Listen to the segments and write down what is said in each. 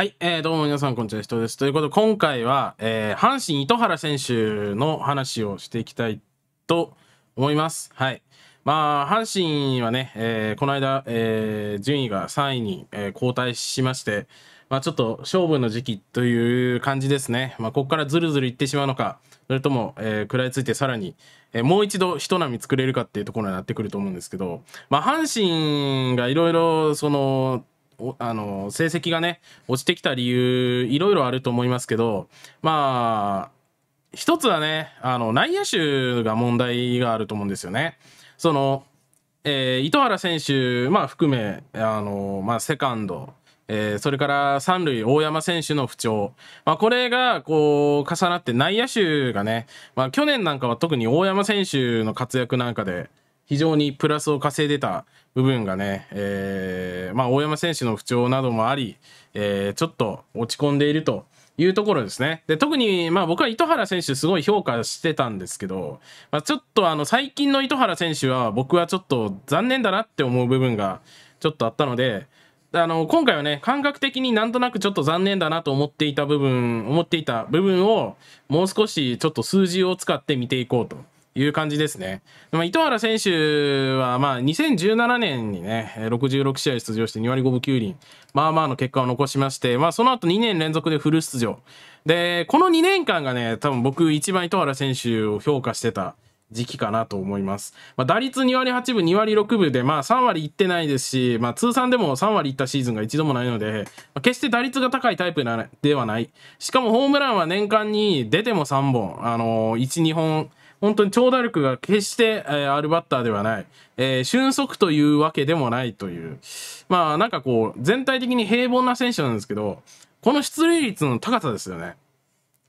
はい、えー、どうも皆さん、こんにちは、人です。ということで、今回は、えー、阪神、糸原選手の話をしていきたいと思います。はい。まあ、阪神はね、えー、この間、えー、順位が3位に、えー、後退しまして、まあ、ちょっと勝負の時期という感じですね。まあ、ここからずるずるいってしまうのか、それとも、えー、食らいついてさらに、えー、もう一度人波作れるかっていうところになってくると思うんですけど、まあ、阪神がいろいろ、その、あの、成績がね、落ちてきた理由、いろいろあると思いますけど、まあ、一つはね、あの、内野手が問題があると思うんですよね。その、えー、糸原選手、まあ、含め、あの、まあ、セカンド、えー、それから三塁、大山選手の不調。まあ、これが、こう、重なって内野手がね、まあ、去年なんかは特に大山選手の活躍なんかで、非常にプラスを稼いでた部分がね、えー、まあ、大山選手の不調などもあり、えー、ちょっと落ち込んでいるというところですね。で、特に、まあ僕は糸原選手すごい評価してたんですけど、まあ、ちょっとあの最近の糸原選手は僕はちょっと残念だなって思う部分がちょっとあったので、あの、今回はね、感覚的になんとなくちょっと残念だなと思っていた部分、思っていた部分を、もう少しちょっと数字を使って見ていこうと。いう感じですね。まあ、糸原選手は、まあ、2017年にね、66試合出場して2割5分9厘、まあまあの結果を残しまして、まあ、その後2年連続でフル出場。で、この2年間がね、多分僕一番糸原選手を評価してた。時期かなと思います。まあ、打率2割8分、2割6分で、まあ3割いってないですし、まあ通算でも3割いったシーズンが一度もないので、まあ、決して打率が高いタイプではない。しかもホームランは年間に出ても3本、あのー、1、2本本当に長打力が決して、えー、あるバッターではない、えー、俊足というわけでもないという、まあなんかこう、全体的に平凡な選手なんですけど、この出塁率の高さですよね。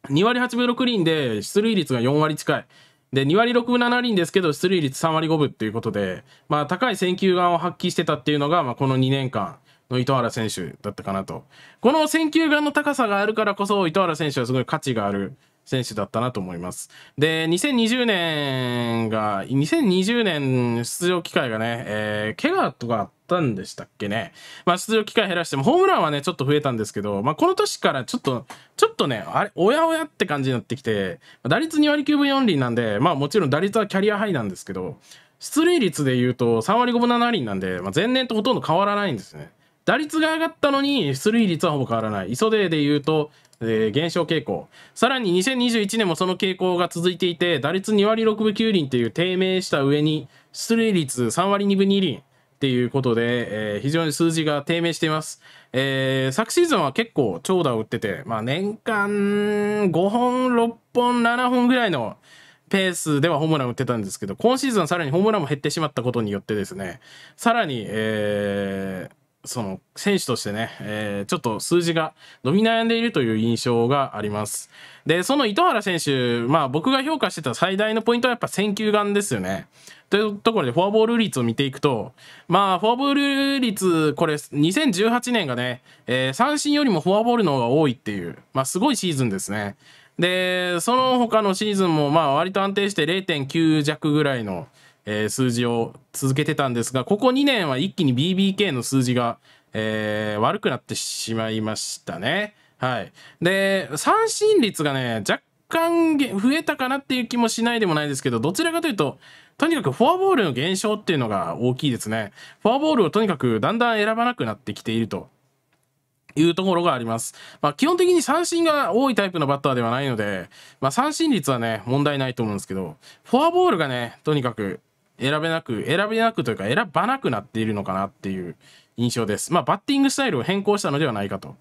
2割8分6厘で出塁率が4割近い。で、2割6分7厘ですけど、出塁率3割5分っていうことで、まあ高い選球眼を発揮してたっていうのが、まあこの2年間、の糸原選手だったかなと。この選球眼の高さがあるからこそ、糸原選手はすごい価値がある選手だったなと思います。で、2020年が、2020年出場機会がね、えー、怪我とかあったんでしたっけね。まあ、出場機会減らしても、ホームランはね、ちょっと増えたんですけど、まあ、この年からちょっと、ちょっとね、あれ、おやおやって感じになってきて、打率2割9分4厘なんで、まあ、もちろん打率はキャリアハイなんですけど、出塁率で言うと3割5分7厘なんで、まあ、前年とほとんど変わらないんですね。打率が上がったのに出塁率はほぼ変わらない。磯で言うとえー、減少傾向。さらに2021年もその傾向が続いていて、打率2割6分9厘という低迷した上に、出塁率3割2分2厘っていうことで、えー、非常に数字が低迷しています。えー、昨シーズンは結構長打を打ってて、まあ年間5本、6本、7本ぐらいのペースではホームラン打ってたんですけど、今シーズンさらにホームランも減ってしまったことによってですね、さらに、えー、その選手としてね、えー、ちょっと数字が伸び悩んでいるという印象があります。で、その糸原選手、まあ僕が評価してた最大のポイントはやっぱ選球眼ですよね。というところでフォアボール率を見ていくと、まあフォアボール率、これ2018年がね、えー、三振よりもフォアボールの方が多いっていう、まあすごいシーズンですね。で、その他のシーズンもまあ割と安定して0.9弱ぐらいの、えー、数字を続けてたんですが、ここ2年は一気に BBK の数字が、えー、悪くなってしまいましたね。はい。で、三振率がね、若干増えたかなっていう気もしないでもないですけど、どちらかというと、とにかくフォアボールの減少っていうのが大きいですね。フォアボールをとにかくだんだん選ばなくなってきているというところがあります。まあ、基本的に三振が多いタイプのバッターではないので、まあ、三振率はね、問題ないと思うんですけど、フォアボールがね、とにかく選べなく、選べなくというか選ばなくなっているのかなっていう印象です。まあ、バッティングスタイルを変更したのではないかと。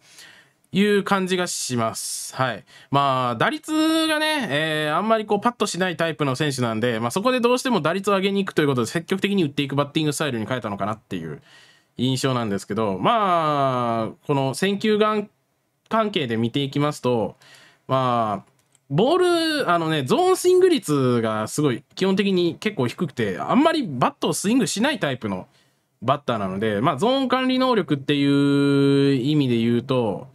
いう感じがします。はい。まあ、打率がね、えー、あんまりこう、パッとしないタイプの選手なんで、まあ、そこでどうしても打率を上げに行くということで、積極的に打っていくバッティングスタイルに変えたのかなっていう印象なんですけど、まあ、この選球眼関係で見ていきますと、まあ、ボール、あのね、ゾーンスイング率がすごい、基本的に結構低くて、あんまりバットをスイングしないタイプのバッターなので、まあ、ゾーン管理能力っていう意味で言うと、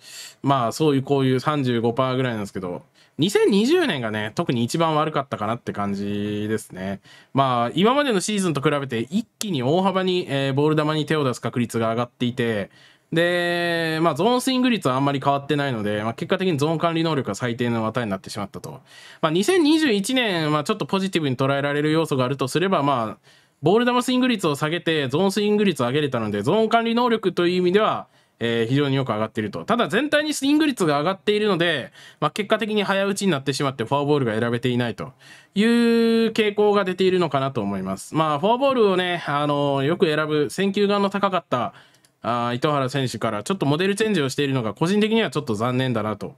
まあ、そういうこういう35%ぐらいなんですけど、2020年がね、特に一番悪かったかなって感じですね。まあ、今までのシーズンと比べて一気に大幅に、えー、ボール球に手を出す確率が上がっていて、で、まあ、ゾーンスイング率はあんまり変わってないので、まあ、結果的にゾーン管理能力が最低の値になってしまったと。まあ、2021年、まあ、ちょっとポジティブに捉えられる要素があるとすれば、まあ、ボール球スイング率を下げて、ゾーンスイング率を上げれたので、ゾーン管理能力という意味では、えー、非常によく上がっていると。ただ全体にスイング率が上がっているので、まあ、結果的に早打ちになってしまってフォアボールが選べていないという傾向が出ているのかなと思います。まあ、フォアボールをね、あのー、よく選ぶ選球眼の高かったあ糸原選手からちょっとモデルチェンジをしているのが個人的にはちょっと残念だなと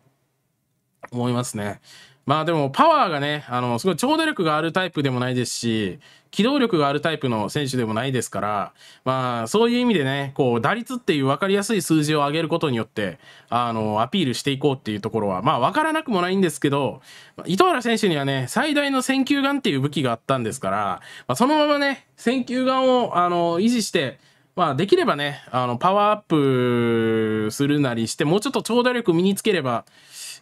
思いますね。まあでもパワーがね、あの、すごい超打力があるタイプでもないですし、機動力があるタイプの選手でもないですから、まあそういう意味でね、こう打率っていう分かりやすい数字を上げることによって、あの、アピールしていこうっていうところは、まあ分からなくもないんですけど、糸原選手にはね、最大の選球眼っていう武器があったんですから、まあ、そのままね、選球眼を、あの、維持して、まあ、できればね、あの、パワーアップするなりして、もうちょっと長打力身につければ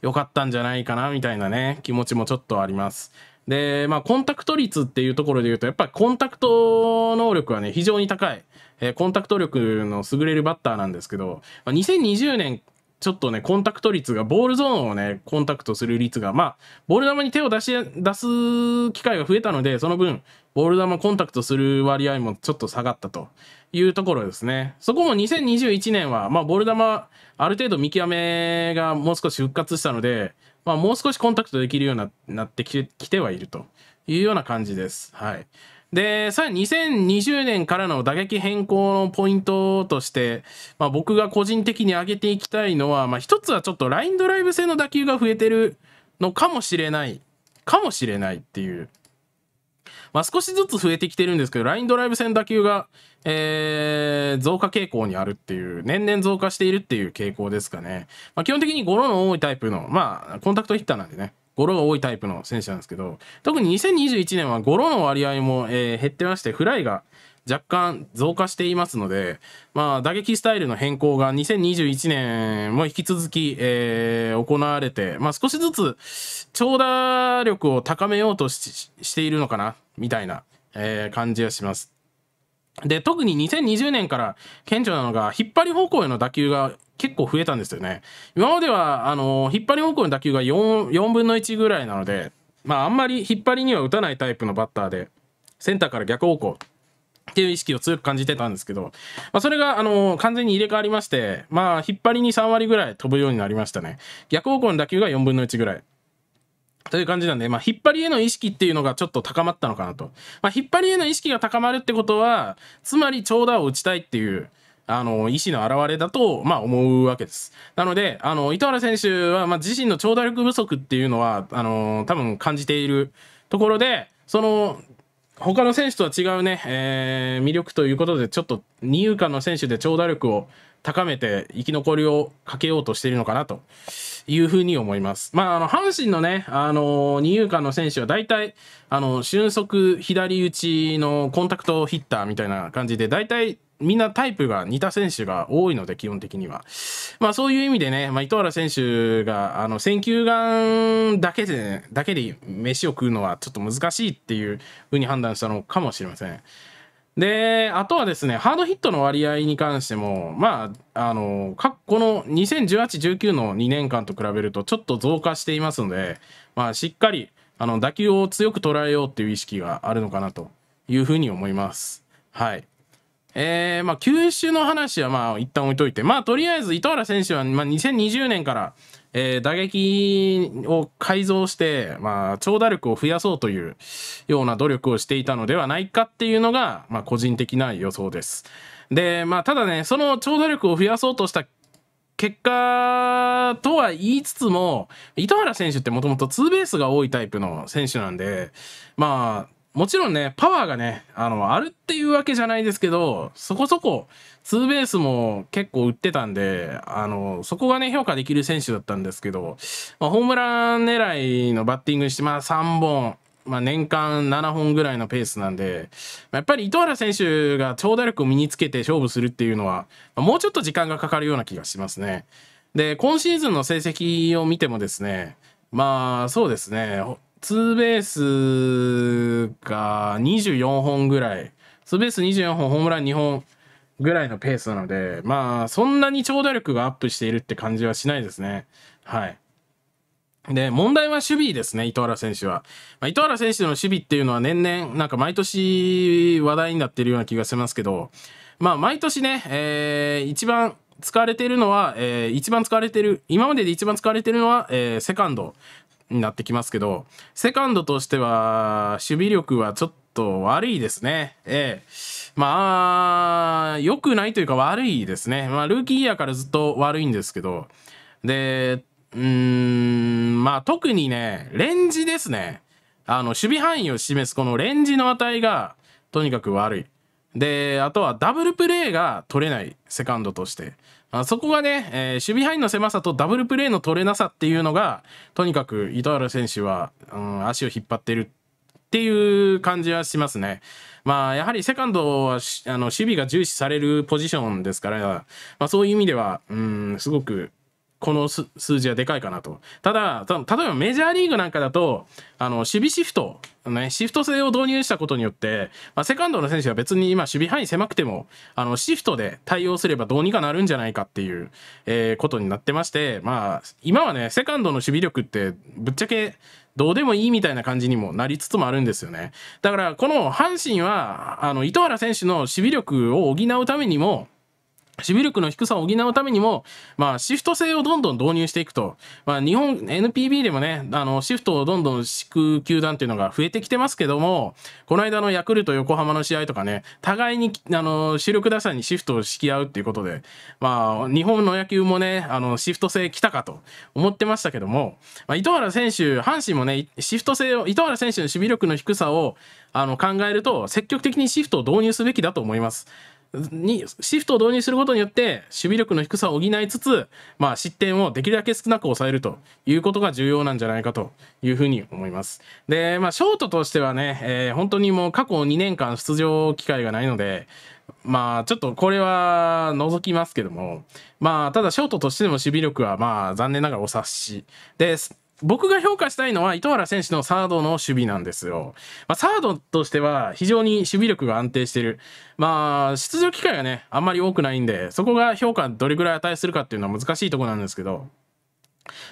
よかったんじゃないかな、みたいなね、気持ちもちょっとあります。で、まあ、コンタクト率っていうところで言うと、やっぱりコンタクト能力はね、非常に高い、えー、コンタクト力の優れるバッターなんですけど、まあ、2020年ちょっとね、コンタクト率が、ボールゾーンをね、コンタクトする率が、まあ、ボール球に手を出し、出す機会が増えたので、その分、ボール球コンタクトする割合もちょっと下がったというところですね。そこも2021年は、まあ、ボール球、ある程度見極めがもう少し復活したので、まあ、もう少しコンタクトできるようになってきてはいるというような感じです。はい。で、さらに2020年からの打撃変更のポイントとして、まあ、僕が個人的に上げていきたいのは、まあ、つはちょっとラインドライブ性の打球が増えてるのかもしれない、かもしれないっていう。まあ、少しずつ増えてきてるんですけど、ラインドライブ線打球が、えー、増加傾向にあるっていう、年々増加しているっていう傾向ですかね。まあ、基本的にゴロの多いタイプの、まあ、コンタクトヒッターなんでね。ゴロが多いタイプの選手なんですけど、特に2021年はゴロの割合も、えー、減ってまして、フライが若干増加していますので、まあ、打撃スタイルの変更が2021年も引き続き、えー、行われて、まあ、少しずつ長打力を高めようとしているのかな、みたいな、えー、感じがします。で、特に2020年から顕著なのが、引っ張り方向への打球が結構増えたんですよね。今までは、あの、引っ張り方向への打球が 4, 4分の1ぐらいなので、まあ、あんまり引っ張りには打たないタイプのバッターで、センターから逆方向っていう意識を強く感じてたんですけど、まあ、それが、あの、完全に入れ替わりまして、まあ、引っ張りに3割ぐらい飛ぶようになりましたね。逆方向の打球が4分の1ぐらい。という感じなんで、まあ、引っ張りへの意識っていうのがちょっと高まったのかなと。まあ、引っ張りへの意識が高まるってことは、つまり長打を打ちたいっていう、あの、意思の表れだと、まあ、思うわけです。なので、あの、糸原選手は、まあ、自身の長打力不足っていうのは、あの、多分感じているところで、その、他の選手とは違うね、えー、魅力ということで、ちょっと二遊間の選手で長打力を高めて生き残りをかけようとしているのかなというふうに思います。まあ、あの、阪神のね、あの、二遊間の選手は大体、あの、俊足左打ちのコンタクトヒッターみたいな感じで、大体みんなタイプが似た選手が多いので、基本的には。まあそういう意味でね、まあ、糸原選手が、あの、選球眼だけで、ね、だけで飯を食うのはちょっと難しいっていうふうに判断したのかもしれません。で、あとはですね、ハードヒットの割合に関しても、まあ、あの、過の2018、19の2年間と比べるとちょっと増加していますので、まあ、しっかり、あの、打球を強く捉えようっていう意識があるのかなというふうに思います。はい。えー、まあ、球種の話はまあ、一旦置いといて、まあ、とりあえず糸原選手は、まあ、2020年から、えー、打撃を改造して、まあ、長打力を増やそうというような努力をしていたのではないかっていうのが、まあ、個人的な予想です。で、まあ、ただね、その長打力を増やそうとした結果とは言いつつも、糸原選手ってもともとツーベースが多いタイプの選手なんで、まあ、もちろんね、パワーがね、あの、あるっていうわけじゃないですけど、そこそこ、ツーベースも結構打ってたんで、あの、そこがね、評価できる選手だったんですけど、まあ、ホームラン狙いのバッティングにして、まあ3本、まあ、年間7本ぐらいのペースなんで、やっぱり糸原選手が長打力を身につけて勝負するっていうのは、もうちょっと時間がかかるような気がしますね。で、今シーズンの成績を見てもですね、まあそうですね、ツーベースが24本ぐらい、ツーベース24本、ホームラン2本ぐらいのペースなので、まあ、そんなに長打力がアップしているって感じはしないですね。はい。で、問題は守備ですね、糸原選手は。まあ、糸原選手の守備っていうのは年々、なんか毎年話題になってるような気がしますけど、まあ、毎年ね、えー、一番使われてるのは、えー、一番使われてる、今までで一番使われてるのは、えー、セカンドになってきますけど、セカンドとしては、守備力はちょっと悪いですね。ええまあ、良くないというか悪いですね。まあ、ルーキーイヤーからずっと悪いんですけど、で、うーん、まあ特にね、レンジですね。あの、守備範囲を示すこのレンジの値が、とにかく悪い。で、あとはダブルプレーが取れない、セカンドとして。あそこがね、えー、守備範囲の狭さとダブルプレーの取れなさっていうのが、とにかく糸原選手は、うん、足を引っ張ってるっていう感じはしますね。まあ、やはりセカンドはあの守備が重視されるポジションですから、まあ、そういう意味では、うん、すごくこの数字はでかいかなと。ただ、例えばメジャーリーグなんかだと、あの、守備シフト、ね、シフト制を導入したことによって、まあ、セカンドの選手は別に今守備範囲狭くても、あの、シフトで対応すればどうにかなるんじゃないかっていう、えー、ことになってまして、まあ、今はね、セカンドの守備力って、ぶっちゃけ、どうでもいいみたいな感じにもなりつつもあるんですよね。だから、この阪神は、あの、糸原選手の守備力を補うためにも、守備力の低さを補うためにも、まあ、シフト制をどんどん導入していくと。まあ、日本、NPB でもね、あの、シフトをどんどん敷く球団っていうのが増えてきてますけども、この間のヤクルト横浜の試合とかね、互いに、あの、主力打者にシフトを敷き合うっていうことで、まあ、日本の野球もね、あの、シフト制来たかと思ってましたけども、まあ、糸原選手、阪神もね、シフト制を、糸原選手の守備力の低さを、あの、考えると、積極的にシフトを導入すべきだと思います。にシフトを導入することによって守備力の低さを補いつつ、まあ、失点をできるだけ少なく抑えるということが重要なんじゃないかというふうに思います。で、まあ、ショートとしてはね、えー、本当にもう過去2年間出場機会がないので、まあちょっとこれは除きますけども、まあただショートとしても守備力はまあ残念ながらお察しです。僕が評価したいのは糸原選手のサードの守備なんですよ。まあ、サードとしては非常に守備力が安定している。まあ、出場機会がね、あんまり多くないんで、そこが評価どれぐらい値するかっていうのは難しいとこなんですけど、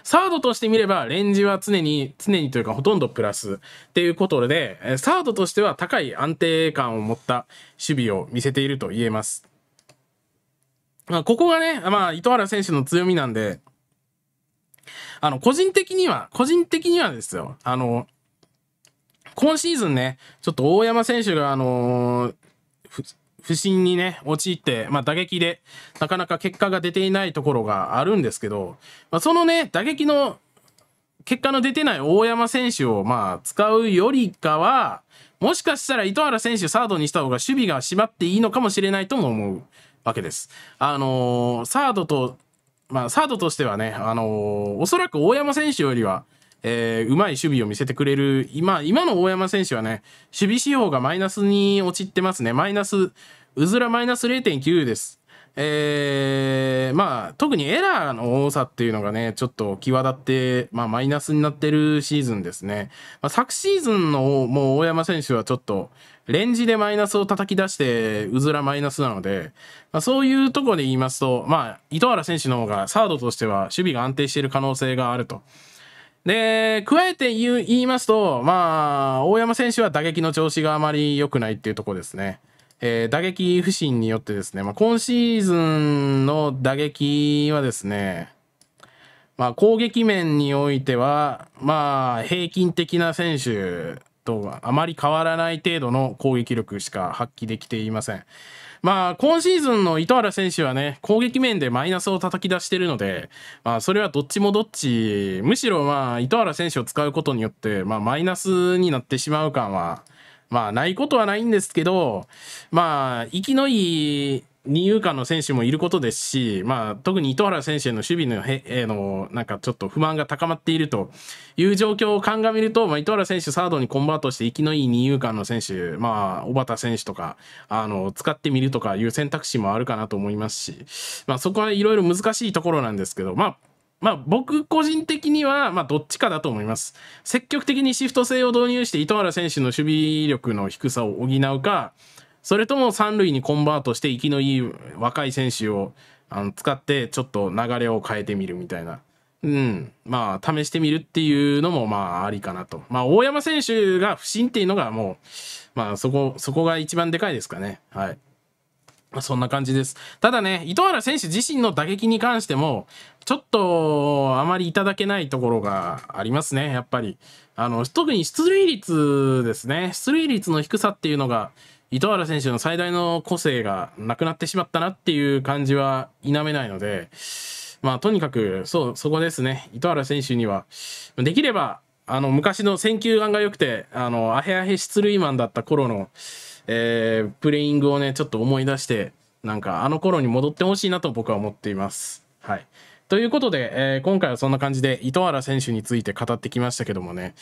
サードとして見れば、レンジは常に、常にというかほとんどプラスっていうことで、サードとしては高い安定感を持った守備を見せていると言えます。まあ、ここがね、まあ、糸原選手の強みなんで、あの、個人的には、個人的にはですよ、あの、今シーズンね、ちょっと大山選手が、あのー、不振にね、陥って、まあ、打撃で、なかなか結果が出ていないところがあるんですけど、まあ、そのね、打撃の結果の出てない大山選手を、まあ、使うよりかは、もしかしたら糸原選手サードにした方が守備が縛っていいのかもしれないとも思うわけです。あのー、サードとまあ、サードとしてはね、あのー、おそらく大山選手よりは、えー、うまい守備を見せてくれる、今、今の大山選手はね、守備指標がマイナスに陥ってますね。マイナス、うずらマイナス0.9です。えー、まあ、特にエラーの多さっていうのがね、ちょっと際立って、まあ、マイナスになってるシーズンですね。まあ、昨シーズンのもう大山選手はちょっと、レンジでマイナスを叩き出して、うずらマイナスなので、まあ、そういうとこで言いますと、まあ、糸原選手の方がサードとしては守備が安定している可能性があると。で、加えて言いますと、まあ、大山選手は打撃の調子があまり良くないっていうとこですね。えー、打撃不振によってですね、まあ、今シーズンの打撃はですね、まあ、攻撃面においては、まあ、平均的な選手とあまり変わらない程度の攻撃力しか発揮できていません。まあ、今シーズンの糸原選手はね、攻撃面でマイナスを叩き出してるので、まあ、それはどっちもどっち、むしろまあ、糸原選手を使うことによって、まあ、マイナスになってしまう感は、まあ、ないことはないんですけど、まあ、生きのいい二遊間の選手もいることですし、まあ、特に糸原選手への守備のへ、えの、なんかちょっと不満が高まっているという状況を鑑みると、まあ、糸原選手サードにコンバートして生きのいい二遊間の選手、まあ、小畑選手とか、あの、使ってみるとかいう選択肢もあるかなと思いますし、まあ、そこはいろいろ難しいところなんですけど、まあ、まあ僕個人的には、まあどっちかだと思います。積極的にシフト制を導入して糸原選手の守備力の低さを補うか、それとも三塁にコンバートして生きのいい若い選手をあの使ってちょっと流れを変えてみるみたいな。うん。まあ、試してみるっていうのも、まあ、ありかなと。まあ、大山選手が不振っていうのがもう、まあ、そこ、そこが一番でかいですかね。はい。まあ、そんな感じです。ただね、糸原選手自身の打撃に関しても、ちょっと、あまりいただけないところがありますね、やっぱり。あの、特に出塁率ですね。出塁率の低さっていうのが、糸原選手の最大の個性がなくなってしまったなっていう感じは否めないので、まあ、とにかく、そう、そこですね。糸原選手には、できれば、あの、昔の選球眼が良くて、あの、アヘアヘ出塁マンだった頃の、えー、プレイングをね、ちょっと思い出して、なんか、あの頃に戻ってほしいなと僕は思っています。はい。ということで、えー、今回はそんな感じで糸原選手について語ってきましたけどもね。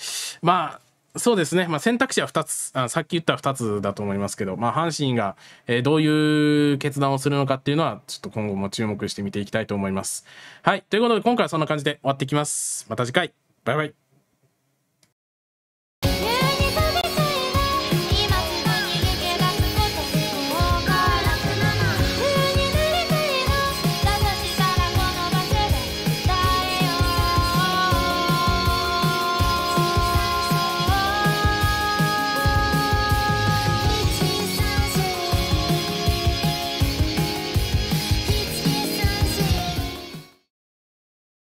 まあ、そうですね、まあ、選択肢は2つあさっき言った2つだと思いますけど、まあ、阪神が、えー、どういう決断をするのかっていうのはちょっと今後も注目して見ていきたいと思います。はいということで今回はそんな感じで終わっていきます。また次回バイバイ